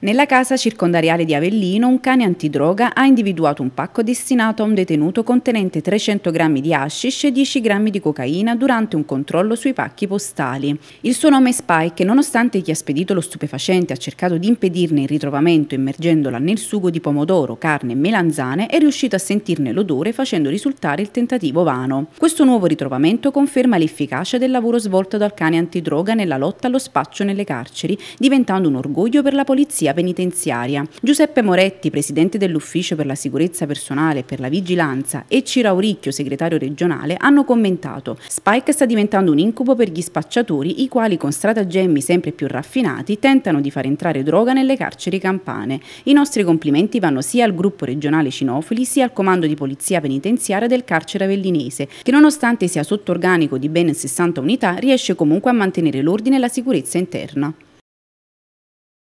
Nella casa circondariale di Avellino un cane antidroga ha individuato un pacco destinato a un detenuto contenente 300 grammi di hashish e 10 grammi di cocaina durante un controllo sui pacchi postali. Il suo nome è Spike nonostante chi ha spedito lo stupefacente ha cercato di impedirne il ritrovamento immergendola nel sugo di pomodoro, carne e melanzane, è riuscito a sentirne l'odore facendo risultare il tentativo vano. Questo nuovo ritrovamento conferma l'efficacia del lavoro svolto dal cane antidroga nella lotta allo spaccio nelle carceri, diventando un orgoglio per la polizia polizia penitenziaria. Giuseppe Moretti, presidente dell'Ufficio per la sicurezza personale e per la vigilanza, e Ciro Auricchio, segretario regionale, hanno commentato Spike sta diventando un incubo per gli spacciatori, i quali con stratagemmi sempre più raffinati tentano di far entrare droga nelle carceri campane. I nostri complimenti vanno sia al gruppo regionale Cinofili sia al comando di polizia penitenziaria del carcere avellinese, che nonostante sia sotto organico di ben 60 unità riesce comunque a mantenere l'ordine e la sicurezza interna.